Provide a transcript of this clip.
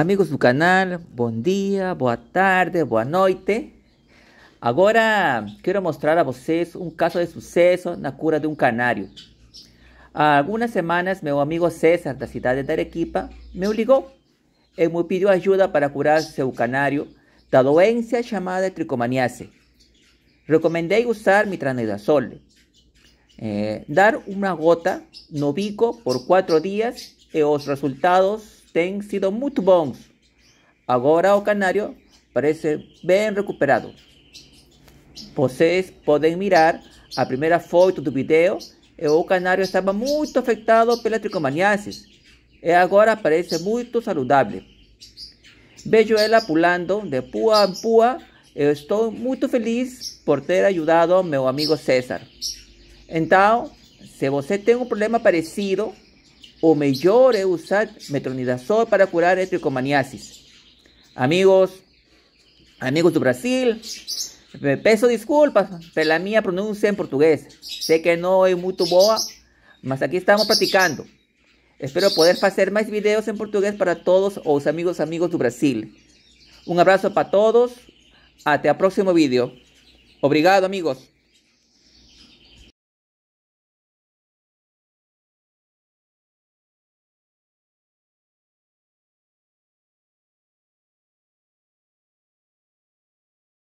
Amigos del canal, buen día, boa tarde, buena noite. Ahora quiero mostrar a ustedes un caso de suceso, la cura de un canario. Hace algunas semanas, mi amigo César, de la ciudad de Arequipa, me obligó y me pidió ayuda para curar canario de la doencia llamada tricomaniase. Recomendé usar mi eh, dar una gota Novico por cuatro días y los resultados têm sido muito bons. Agora o canário parece bem recuperado. Vocês podem mirar a primeira foto do vídeo o canário estava muito afetado pela tricomaniasis e agora parece muito saudável. Vejo ela pulando de pua em pua estou muito feliz por ter ajudado meu amigo César. Então, se você tem um problema parecido, o mejor es usar metronidazol para curar a tricomaniasis. Amigos, amigos do Brasil, peso me disculpas, desculpas la mía pronuncia en portugués. Sé que no es muy boa, mas aquí estamos practicando. Espero poder hacer más videos en portugués para todos os amigos amigos do Brasil. Un abrazo para todos. Hasta el próximo vídeo. Obrigado, amigos.